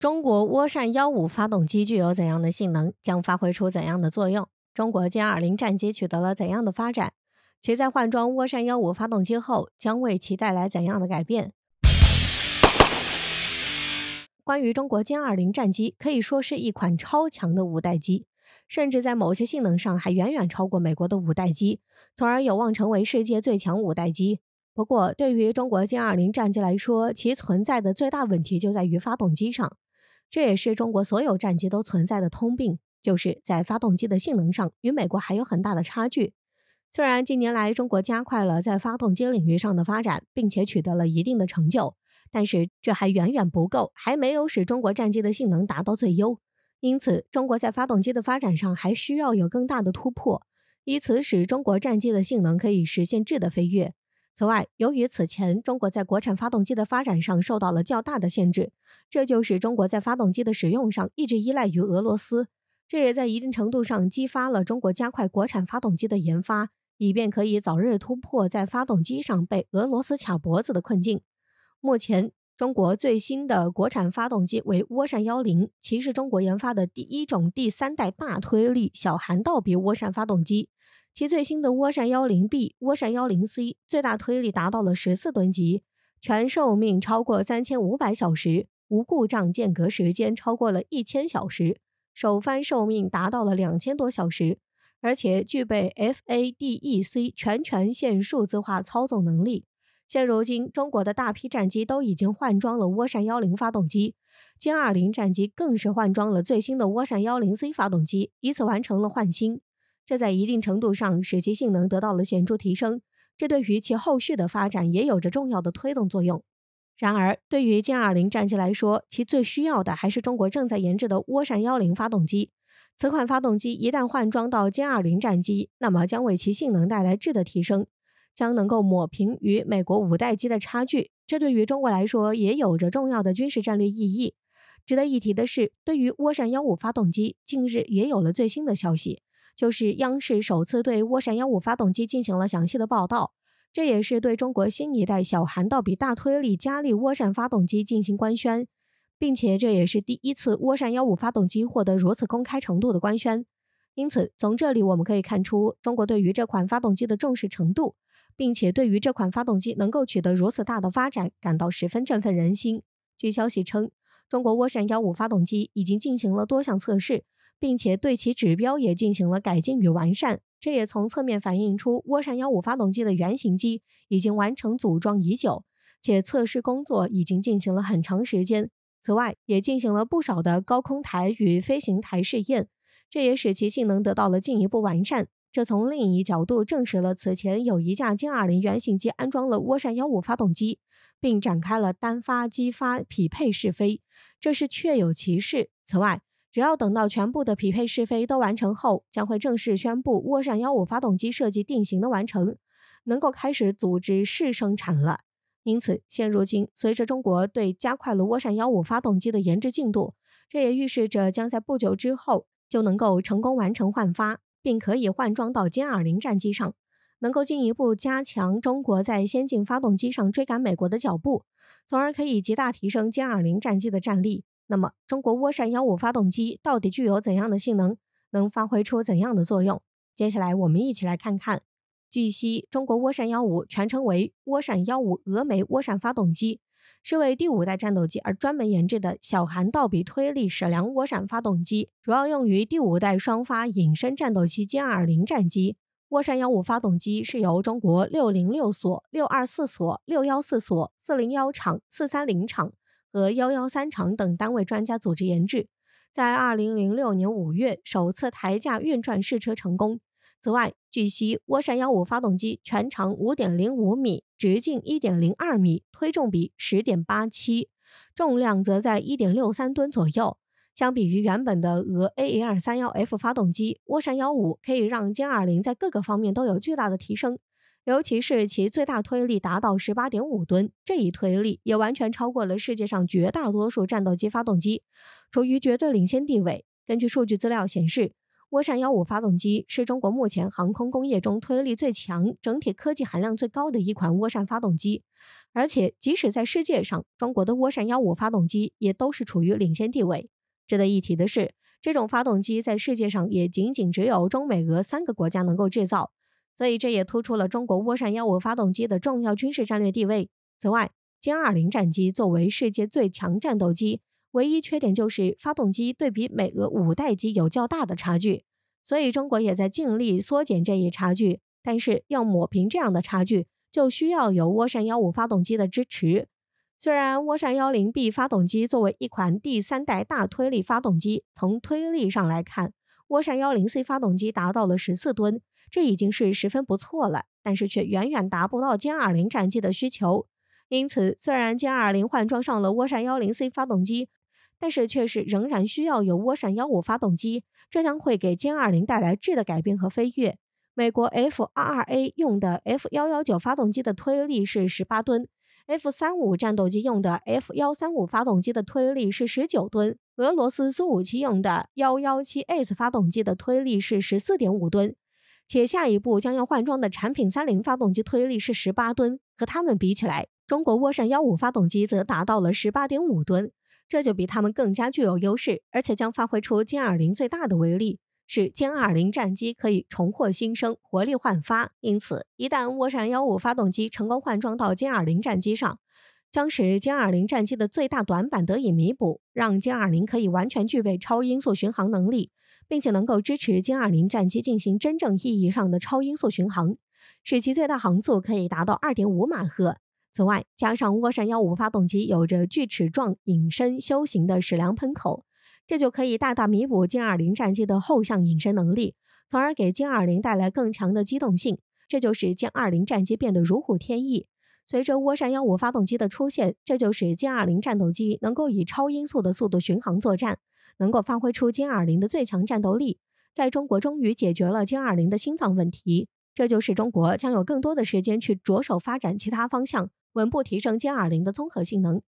中国涡扇幺五发动机具有怎样的性能？将发挥出怎样的作用？中国歼二零战机取得了怎样的发展？其在换装涡扇幺五发动机后，将为其带来怎样的改变？关于中国歼二零战机，可以说是一款超强的五代机，甚至在某些性能上还远远超过美国的五代机，从而有望成为世界最强五代机。不过，对于中国歼二零战机来说，其存在的最大问题就在于发动机上。这也是中国所有战机都存在的通病，就是在发动机的性能上与美国还有很大的差距。虽然近年来中国加快了在发动机领域上的发展，并且取得了一定的成就，但是这还远远不够，还没有使中国战机的性能达到最优。因此，中国在发动机的发展上还需要有更大的突破，以此使中国战机的性能可以实现质的飞跃。此外，由于此前中国在国产发动机的发展上受到了较大的限制，这就使中国在发动机的使用上一直依赖于俄罗斯。这也在一定程度上激发了中国加快国产发动机的研发，以便可以早日突破在发动机上被俄罗斯卡脖子的困境。目前，中国最新的国产发动机为涡扇幺零，其是中国研发的第一种第三代大推力小涵道比涡扇发动机。其最新的涡扇幺零 B、涡扇幺零 C 最大推力达到了十四吨级，全寿命超过三千五百小时，无故障间隔时间超过了一千小时，首翻寿命达到了两千多小时，而且具备 FADEC 全权限数字化操纵能力。现如今，中国的大批战机都已经换装了涡扇幺零发动机，歼二零战机更是换装了最新的涡扇幺零 C 发动机，以此完成了换新。这在一定程度上使其性能得到了显著提升，这对于其后续的发展也有着重要的推动作用。然而，对于歼二零战机来说，其最需要的还是中国正在研制的涡扇幺零发动机。此款发动机一旦换装到歼二零战机，那么将为其性能带来质的提升。将能够抹平与美国五代机的差距，这对于中国来说也有着重要的军事战略意义。值得一提的是，对于涡扇幺五发动机，近日也有了最新的消息，就是央视首次对涡扇幺五发动机进行了详细的报道，这也是对中国新一代小涵道比大推力加力涡扇发动机进行官宣，并且这也是第一次涡扇幺五发动机获得如此公开程度的官宣。因此，从这里我们可以看出中国对于这款发动机的重视程度。并且对于这款发动机能够取得如此大的发展，感到十分振奋人心。据消息称，中国涡扇幺五发动机已经进行了多项测试，并且对其指标也进行了改进与完善。这也从侧面反映出涡扇幺五发动机的原型机已经完成组装已久，且测试工作已经进行了很长时间。此外，也进行了不少的高空台与飞行台试验，这也使其性能得到了进一步完善。这从另一角度证实了此前有一架歼二零原型机安装了涡扇幺五发动机，并展开了单发机发匹配试飞，这是确有其事。此外，只要等到全部的匹配试飞都完成后，将会正式宣布涡扇幺五发动机设计定型的完成，能够开始组织试生产了。因此，现如今随着中国对加快了涡扇幺五发动机的研制进度，这也预示着将在不久之后就能够成功完成换发。并可以换装到歼二零战机上，能够进一步加强中国在先进发动机上追赶美国的脚步，从而可以极大提升歼二零战机的战力。那么，中国涡扇幺五发动机到底具有怎样的性能，能发挥出怎样的作用？接下来我们一起来看看。据悉，中国涡扇幺五全称为涡扇幺五峨眉涡扇发动机。是为第五代战斗机而专门研制的小涵道比推力矢量涡扇发动机，主要用于第五代双发隐身战斗机歼 -20 战机。涡扇 -15 发动机是由中国606所、624所、614所、401厂、430厂和113厂等单位专家组织研制，在2006年5月首次台架运转试车成功。此外，据悉，涡扇幺五发动机全长五点零五米，直径一点零二米，推重比十点八七，重量则在一点六三吨左右。相比于原本的俄 AL 三幺 F 发动机，涡扇幺五可以让歼二零在各个方面都有巨大的提升，尤其是其最大推力达到十八点五吨，这一推力也完全超过了世界上绝大多数战斗机发动机，处于绝对领先地位。根据数据资料显示。涡扇幺五发动机是中国目前航空工业中推力最强、整体科技含量最高的一款涡扇发动机，而且即使在世界上，中国的涡扇幺五发动机也都是处于领先地位。值得一提的是，这种发动机在世界上也仅仅只有中美俄三个国家能够制造，所以这也突出了中国涡扇幺五发动机的重要军事战略地位。此外，歼二零战机作为世界最强战斗机。唯一缺点就是发动机对比美俄五代机有较大的差距，所以中国也在尽力缩减这一差距。但是要抹平这样的差距，就需要有涡扇幺五发动机的支持。虽然涡扇幺零 B 发动机作为一款第三代大推力发动机，从推力上来看，涡扇幺零 C 发动机达到了十四吨，这已经是十分不错了，但是却远远达不到歼二零战机的需求。因此，虽然歼二零换装上了涡扇幺零 C 发动机，但是却是仍然需要有涡扇幺五发动机，这将会给歼二零带来质的改变和飞跃。美国 F 二二 A 用的 F 幺幺九发动机的推力是十八吨，F 三五战斗机用的 F 幺三五发动机的推力是十九吨，俄罗斯苏五七用的幺幺七 S 发动机的推力是十四点五吨，且下一步将要换装的产品三零发动机推力是十八吨，和它们比起来，中国涡扇幺五发动机则达到了十八点五吨。这就比他们更加具有优势，而且将发挥出歼二零最大的威力，使歼二零战机可以重获新生，活力焕发。因此，一旦涡扇幺五发动机成功换装到歼二零战机上，将使歼二零战机的最大短板得以弥补，让歼二零可以完全具备超音速巡航能力，并且能够支持歼二零战机进行真正意义上的超音速巡航，使其最大航速可以达到二点五马赫。此外，加上涡扇幺五发动机有着锯齿状隐身修形的矢量喷口，这就可以大大弥补歼二零战机的后向隐身能力，从而给歼二零带来更强的机动性。这就是歼二零战机变得如虎添翼。随着涡扇幺五发动机的出现，这就是歼二零战斗机能够以超音速的速度巡航作战，能够发挥出歼二零的最强战斗力。在中国终于解决了歼二零的心脏问题。这就是中国将有更多的时间去着手发展其他方向，稳步提升歼二零的综合性能，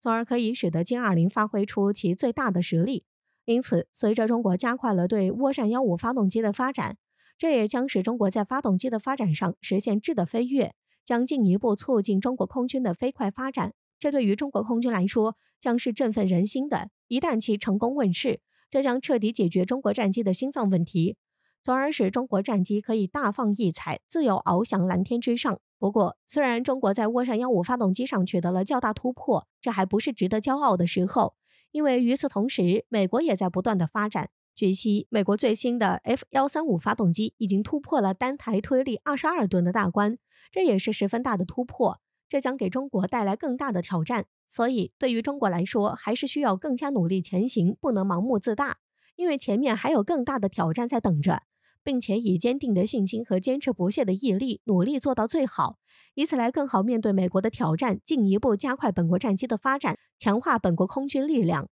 从而可以使得歼二零发挥出其最大的实力。因此，随着中国加快了对涡扇幺五发动机的发展，这也将使中国在发动机的发展上实现质的飞跃，将进一步促进中国空军的飞快发展。这对于中国空军来说将是振奋人心的。一旦其成功问世，这将彻底解决中国战机的心脏问题。从而使中国战机可以大放异彩，自由翱翔蓝天之上。不过，虽然中国在涡扇幺五发动机上取得了较大突破，这还不是值得骄傲的时候，因为与此同时，美国也在不断的发展。据悉，美国最新的 F 幺三五发动机已经突破了单台推力二十二吨的大关，这也是十分大的突破。这将给中国带来更大的挑战，所以对于中国来说，还是需要更加努力前行，不能盲目自大。因为前面还有更大的挑战在等着，并且以坚定的信心和坚持不懈的毅力，努力做到最好，以此来更好面对美国的挑战，进一步加快本国战机的发展，强化本国空军力量。